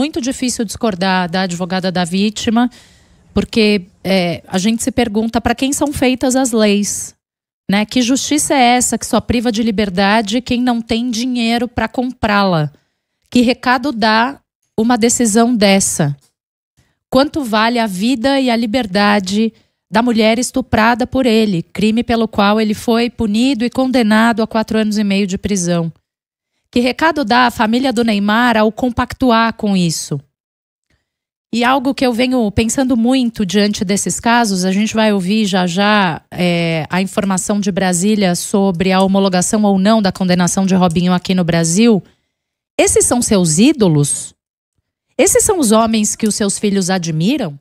muito difícil discordar da advogada da vítima, porque é, a gente se pergunta para quem são feitas as leis. Né? Que justiça é essa que só priva de liberdade quem não tem dinheiro para comprá-la? Que recado dá uma decisão dessa? Quanto vale a vida e a liberdade da mulher estuprada por ele, crime pelo qual ele foi punido e condenado a quatro anos e meio de prisão? Que recado dá a família do Neymar ao compactuar com isso? E algo que eu venho pensando muito diante desses casos, a gente vai ouvir já já é, a informação de Brasília sobre a homologação ou não da condenação de Robinho aqui no Brasil. Esses são seus ídolos? Esses são os homens que os seus filhos admiram?